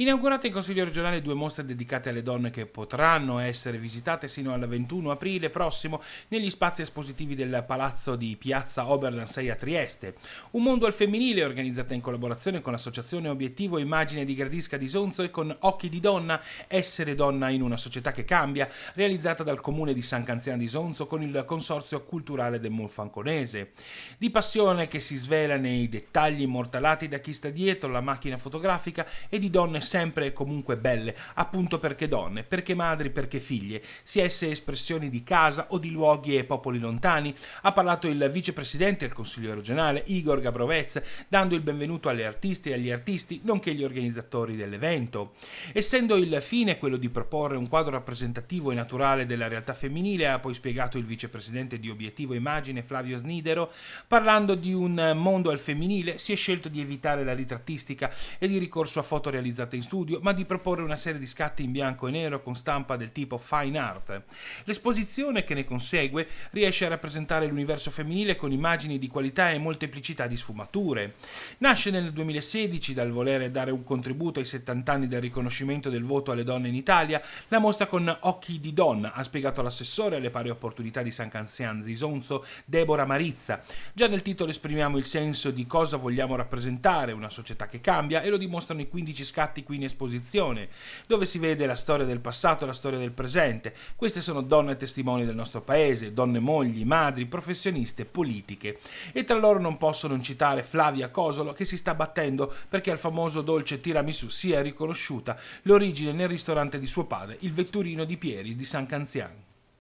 Inaugurate in Consiglio regionale due mostre dedicate alle donne che potranno essere visitate sino al 21 aprile prossimo negli spazi espositivi del Palazzo di Piazza Oberland 6 a Trieste. Un mondo al femminile organizzata in collaborazione con l'associazione Obiettivo Immagine di Gradisca di Sonzo e con Occhi di Donna, Essere Donna in una società che cambia, realizzata dal comune di San Canziano di Sonzo con il Consorzio Culturale del Monfanconese. Di passione che si svela nei dettagli immortalati da chi sta dietro la macchina fotografica e di donne sempre e comunque belle, appunto perché donne, perché madri, perché figlie, sia esse espressioni di casa o di luoghi e popoli lontani. Ha parlato il vicepresidente del Consiglio regionale, Igor Gabrovez, dando il benvenuto alle artiste e agli artisti, nonché agli organizzatori dell'evento. Essendo il fine quello di proporre un quadro rappresentativo e naturale della realtà femminile, ha poi spiegato il vicepresidente di Obiettivo Immagine, Flavio Snidero, parlando di un mondo al femminile, si è scelto di evitare la ritrattistica e di ricorso a foto realizzate in studio, ma di proporre una serie di scatti in bianco e nero con stampa del tipo fine art. L'esposizione che ne consegue riesce a rappresentare l'universo femminile con immagini di qualità e molteplicità di sfumature. Nasce nel 2016 dal volere dare un contributo ai 70 anni del riconoscimento del voto alle donne in Italia, la mostra con Occhi di Donna, ha spiegato l'assessore alle pari opportunità di San Canzian Zisonzo, Deborah Marizza. Già nel titolo esprimiamo il senso di cosa vogliamo rappresentare, una società che cambia, e lo dimostrano i 15 scatti arti qui in esposizione, dove si vede la storia del passato e la storia del presente. Queste sono donne testimoni del nostro paese, donne mogli, madri, professioniste, politiche. E tra loro non posso non citare Flavia Cosolo che si sta battendo perché al famoso dolce tiramisù sia riconosciuta l'origine nel ristorante di suo padre, il vetturino di Pieri di San Canziano.